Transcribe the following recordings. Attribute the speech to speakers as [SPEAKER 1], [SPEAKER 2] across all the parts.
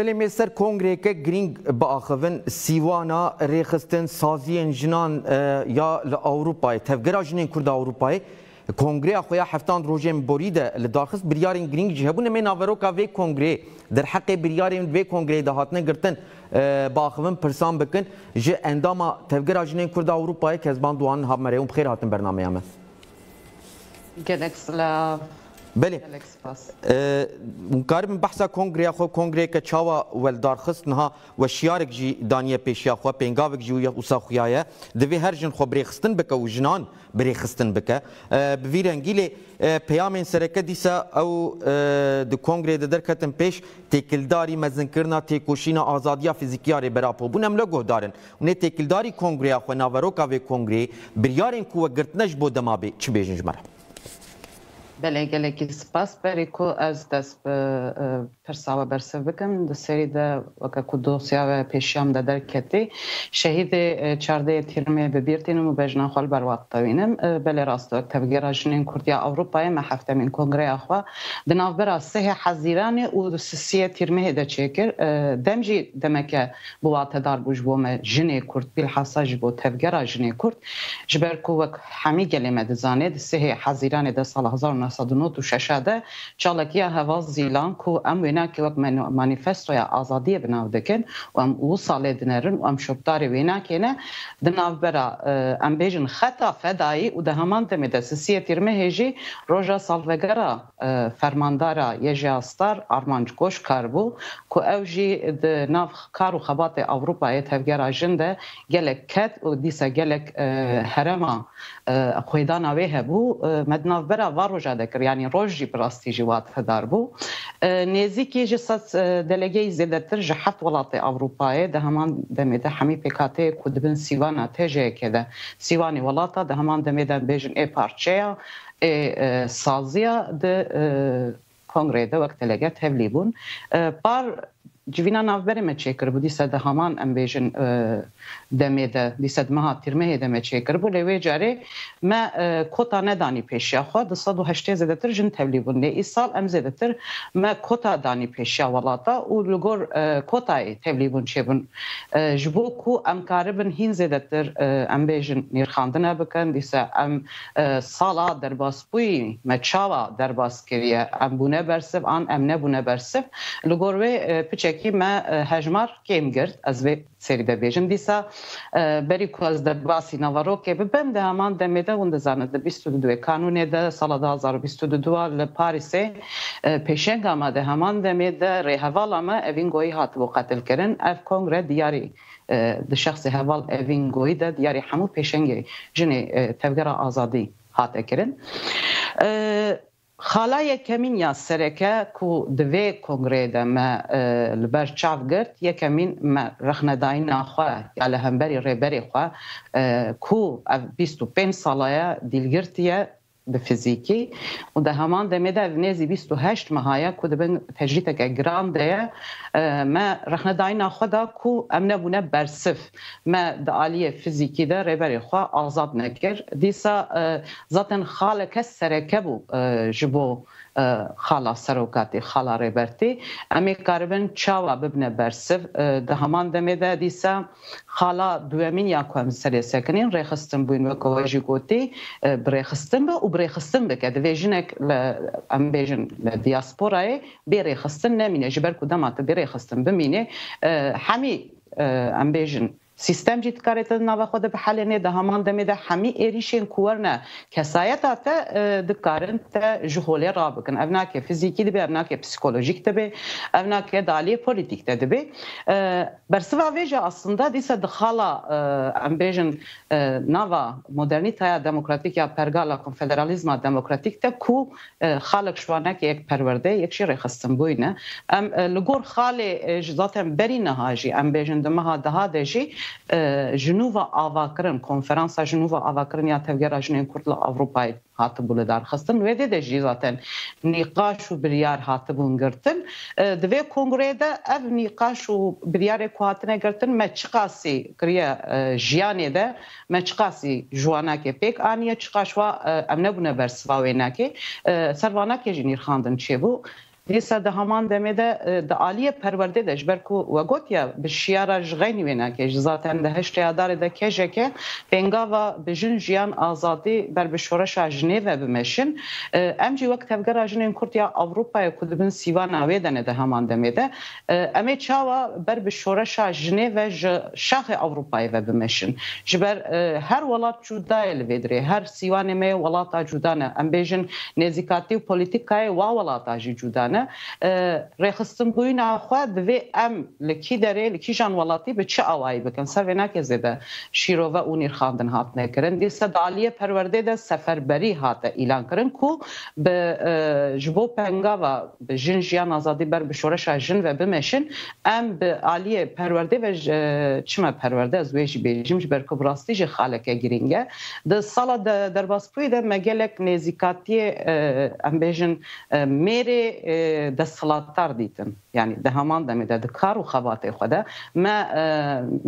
[SPEAKER 1] Pelê sêr kongreke Gring biaxivin sîwana rêxistin saziyên jinan e, ya li Ewropayê tevgera jinên Kurd Ewropayê Kongreya xuya heftan rojên borî de li darxist biryarên Gring ji hebûn me naveroka vê kongrê der heqê biryarên vê kongrê de hatine girtin e, biaxivin pirsan bikin ji endama tevgera jinên Kurd Ewropayê Kezban Duan Havmereyûn bixêr hatin bernameya me. Gelek بله مکارم بحثا کنگری خو کنگری که چاوا ولدار خستنها و شیارک جی دانیه پیشیا خو پنگاوک جی و اوسا خویاه دوی هر جن خو بری خستن بک و جنان بری خستن بک بوی رنگیل پیام سرکه دیسا او د کنگری د درکتن پیش تکلداری مزنکرنا تکوشینا آزادیا فیزیکیاری براپو بونم لگو دارن اونه تکلداری کنگری خو ناوروکا و کنگری بریارن کو گرتنش بودما بی چی بیجنج مرحب
[SPEAKER 2] بله گلگیس پاس بریکو از دست سری بەرسە بکەم که دو سیاوه پیشیام پێشیام در کتی شهید چارده تیرمه ببیرتێنم و بەژناخواال بەرواتتەوینم بەلێ ڕاستەوە تەبگێرا ژنین کوردیا ئەوروپای مە هەفتەمین کۆنگرەیاخوا دناوبەرا سێ حەزیرانێ و سسیە تیرمێ دەچێکرد دەمژی دەمەکە بڵاتەدار بووش کرد ژنێ کورد بیل حەساژ بۆ تەبگەرا ژنێ کورد ji ber ku wek hemî gelême dizanê di sêhê hezîranê de sal 1996 de çalekiya hevaz zîlan ku em wêne ویناکی وک مانیفستو یا آزادی بناو دکن و ام او ساله دنرن و ام شبتاری ویناکی نه دناو برا خطا فدایی و ده همان تمیده سسیه تیرمه هجی روژا فرماندارا یجی استار آرمانج گوش کربو کو او جی کارو خبات اوروپای تفگیر جنده گلک کت و دیسا گلک هرما خویدان اوی هبو مدناو برا یعنی وات هدار بو نیزی تێکێژی سەد دەلگەی زێدەتر ji حەت وڵاتی ئەوروپایە دە هەمان دەمێدە هەمی پێکاتەیە کو دبن سیوانە تێژەیەکێدە سیوانی وڵاتە دە هەمان دەمێدە بێژن ئێ پارچەیە سازیە kongrede wek teleget hevlî bûn. E, par Ջվինա նավբերը մեջ է կրբու դիսա դա համան ամբեժն դեմեդը դիսա մահա թիրմեհե դեմե չէ կրբու լեվե ջարե մա կոտա նեդանի փեշյա խո դսա դու հաշտե զեդետր ջն թևլիվուն է իսալ ամ զեդետր մա կոտա դանի փեշյա վալատա ու լուգոր կոտայի թևլիվուն չեբուն ջբու կու ամ կարբն հին զեդետր ամբեժն նիրխանդնա բկան դիսա ամ սալա դերբասպուի մա չավա դերբասկեվիա ամ բունե բերսև ան ամ նե բունե բերսև լուգոր վե փեչ tiştekî me e, hejmar kêm girt ez vê serî debêjim dîsa e, berî ku ez de basî navarokê bibim de heman demê de hûn dizane di bîst û duê kanûnê de sala da hezar û bîst û du li Parisê pêşenga me de heman e, demê de rêhevala me evîn goyî hatibû qetilkirin ev kongre diyarî di şexsê heval evîn goyî de diyarî hemû pêşengê jinê tevgera azadî hate kirin. خاڵایەکەمین یاسەرەکە کو دوێ کۆنگرێ دەمە لەبەر چاو گرت یەکەمین رەخنەدایی ناخوا یا لە هەمبەری ڕێبەری خوا کو 25 ساڵایە دیلگرتیە به فیزیکی و ده همان دمه ده نزی 28 مهایا کو دبن تجریتک گران ده ما رخنه داینا خدا کو امنه بونه برسف ما د عالیه فیزیکی ده ربر خو آزاد نکر دیسا ذاتن خالک سرکبو جبو xala serokatê xala rêbertê em ê karibin çawa bibne bersiv di heman demê de dîsa xala duemîn ya ku em serê sekinên rêxistin bûn wek we jî gotê birêxistin be û birêxistin bike divê jinek em bêjin li diasporayê bê rêxistin nemîne ji ber ku dema te bê rêxistin bimîne hemî em bêjin سیستم جیتکارێتە ناوەخۆدە بەحالێنێ دە هەمان دەمێدا هەمی ئێریشێن کووەرنە کەسایەتا تە دکارن تە ژهۆلێ ڕابکن ئەو ناکێ فیزیکی دەبێ ئەم ناکێ پسیکۆلۆژیک دەبێ ئەم ناکێ دالیە پۆلیتیک دە دەبێ بەرسوا وێژە ئەسندا دیسە دخاڵا ئەمبێژن ناوا مدررنیتایا دموکراتیکیا پەرگالا کنفدرالیزما دموکراتیک تە کو خاڵک شوانەك یەک پەروەدە یەکشی ڕێخستن بووینە ئەم لەگۆر خاڵێ ژاتەن بەری نەهاژی ئەمبێژن دمەها دەها دەژی Ջնուվա ավակրն կոնֆերանսա Ջնուվա ավակրնիա թեգերաժնեն կուրդլա Ավրոպայի հատը բուլը դար խստն վեդե դե ժիզատեն նիqaş ու բրիար հատը բուն գրտն դվե կոնգրեդա ev նիqaş ու բրիարը կուատնե գրտն մե չխասի գրիա ժյանե դե մե չխասի ժուանակե պեկ անիա չխաշվա ամնե բունե վերսվավենակե սարվանակե ժնիր խանդն չեվու دیسا د همان د مده د عالیه پرورده د جبرکو و ګوتیا بشیاره ژغین وینا کې ذاتن د هشت یادار د کېجه کې پنګاوا بجن جیان ازادي بر بشوره شاجنی و بمشن ام جی وقت هفګر اجنین کورتیا اوروپا کلبن سیوان اوی د د همان د مده ام چاوا بر بشوره شاجنی و شاخ اوروپا و بمشن جبر هر ولات جدا ال ودری هر سیوان مې ولاتا جدانه ام بجن نزیکاتی پولیټیکای و ولاتا جدانه دەبینە ڕێخستنبووی ناوخوا دەوێ ئەم لە کی دەرێ لە کیژان وڵاتی بە چه ئاوایی بکەن سەرێ ناکە زێدە شیرۆڤە و نیرخاندن هاتنێکردن دیسە دالیە پەروەردێدە سەفەربەری هاتە ئیلانکردن کو ji bo pengava bi jin jiyan azadî ber bi şoreşa jin ve bimeşin em bi aliyê perwerde ve e, çime perwerde ez wê jî bêjim ji ber ku rastî jî xaleke giring e di sala de derbasbûyê de me gelek nêzîkatiyê e, em bêjin e, mêrê دەسەڵاتار دیتم یعنی دە هەمان دەمێدا دکار و خەباتێ خۆدا مە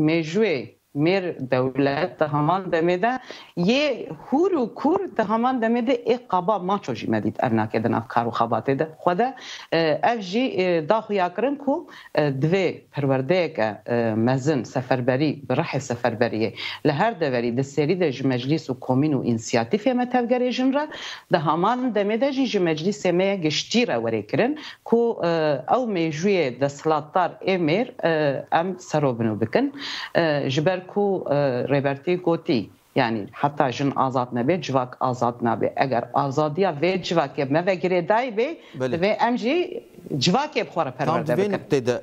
[SPEAKER 2] مێژوێ mer devlet de haman demede ye hur û kur de haman demede ê qaba maço jî me dît ernakê di nav kar û xebatê de xweda e, ev jî e, daxuya e, kirin ku divê perwerdeyeke mezin seferberî bi rehê seferberiyê li her deverî di serî de ji meclîs û komîn û înisiyatîfê me tevgerê jin re di haman demê de jî ji meclîsê me ye giştî re werê kirin ku ew mêjûyê desthilatdar ê mêr em serobinû bikin ji ber ku e, Reberti gotî yani heta jin azad nebe civak azad nabe eger azadiya vê civakê me vegirê dayê bê divê em jî civakê xwe re perwerde
[SPEAKER 1] bikin